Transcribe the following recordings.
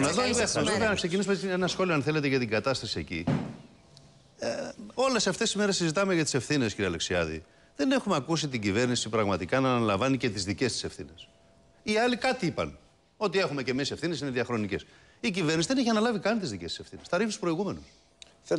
Να να ξεκινήσουμε ένα σχόλιο, αν θέλετε, για την κατάσταση εκεί. Ε, Όλες αυτές τις μέρες συζητάμε για τις ευθύνες, κύριε Αλεξιάδη. Δεν έχουμε ακούσει την κυβέρνηση πραγματικά να αναλαμβάνει και τις δικές της ευθύνες. Οι άλλοι κάτι είπαν. Ότι έχουμε και εμείς ευθύνες, είναι διαχρονικές. Η κυβέρνηση δεν έχει αναλάβει καν τις δικές της ευθύνες. Τα ρίχνει στου προηγούμενου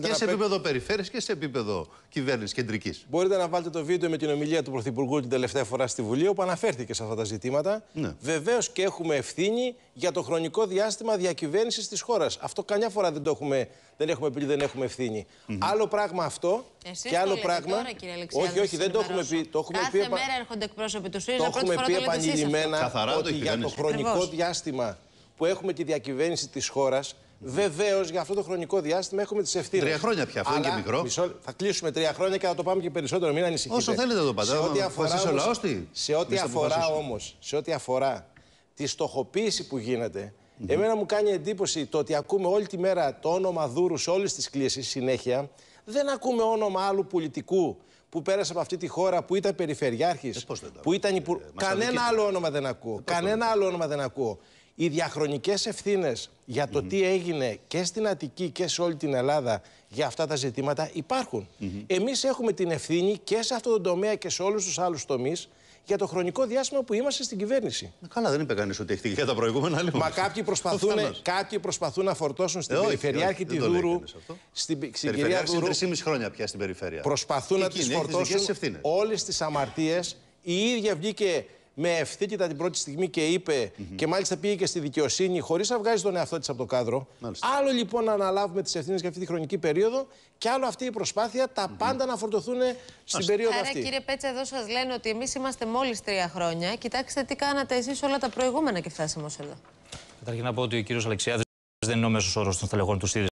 και σε επίπεδο περιφέρειας και σε επίπεδο κυβέρνησης κεντρικής. Μπορείτε να βάλετε το βίντεο με την ομιλία του Πρωθυπουργού την τελευταία φορά στη Βουλή, όπου αναφέρθηκε σε αυτά τα ζητήματα. Ναι. Βεβαίως και έχουμε ευθύνη για το χρονικό διάστημα διακυβέρνησης της χώρας. Αυτό καμιά φορά δεν το έχουμε, δεν έχουμε πει, δεν έχουμε ευθύνη. Mm Άλλο πράγμα αυτό Εσείς και άλλο το λέτε πράγμα. Τώρα, κύριε όχι, όχι, δεν το έχουμε πει. Το έχουμε Κάθε πει, μέρα έρχονται εκπρόσωποι του ΣΥΡΙΖΑ. Το έχουμε πει επανειλημμένα ότι για το χρονικό διάστημα που έχουμε τη διακυβέρνηση της χώρας Βεβαίως για αυτό το χρονικό διάστημα έχουμε τις ευθύνες. Τρία χρόνια πια, αυτό είναι μικρό. θα κλείσουμε τρία χρόνια και θα το πάμε και περισσότερο. Μην ανησυχείτε. Όσο θέλετε το πατάτε. Σε ό,τι αφορά, όμως, σε ό,τι αφορά όμως, σε ό,τι αφορά τη στοχοποίηση που γίνεται, mm -hmm. εμένα μου κάνει εντύπωση το ότι ακούμε όλη τη μέρα το όνομα Δούρου σε όλες τις κλήσεις συνέχεια. Δεν ακούμε όνομα άλλου πολιτικού που πέρασε από αυτή τη χώρα, που ήταν περιφερειάρχης, ε, που ήταν υπουργό. Ε, κανένα άλλο όνομα δεν ακούω. Ε, κανένα άλλο όνομα δεν ακούω οι διαχρονικές ευθύνες για το τι έγινε και στην Αττική και σε όλη την Ελλάδα για αυτά τα ζητήματα υπάρχουν. Mm Εμείς έχουμε την ευθύνη και σε αυτό το τομέα και σε όλους τους άλλους τομείς για το χρονικό διάστημα που είμαστε στην κυβέρνηση. Ε, καλά, δεν είπε κανείς ότι έχει για τα προηγούμενα λίγο. Λοιπόν. Μα κάποιοι προσπαθούν, κάποιοι προσπαθούν να φορτώσουν στην ε, Περιφερειάρχη τη Δούρου. Στην, στην κυρία Δούρου. 3,5 χρόνια πια στην Περιφέρεια. Προσπαθούν να τι φορτώσουν όλες τις αμαρτίες. Η ίδια βγήκε με ευθύτητα την πρώτη στιγμή και είπε, mm και μάλιστα πήγε και στη δικαιοσύνη, χωρίς να βγάζει τον εαυτό της από το κάδρο. Άλλο λοιπόν να αναλάβουμε τις ευθύνες για αυτή τη χρονική περίοδο, και άλλο αυτή η προσπάθεια τα πάντα να φορτωθούν στην περίοδο αυτή. κύριε Πέτσα, εδώ σας λένε ότι εμείς είμαστε μόλις τρία χρόνια. Κοιτάξτε τι κάνατε εσείς όλα τα προηγούμενα και φτάσαμε ως εδώ. Καταρχήν να πω ότι ο κύριος Αλεξιάδη δεν είναι ο μέσος όρος των στελεχών του ΣΥΡΙΖΑ.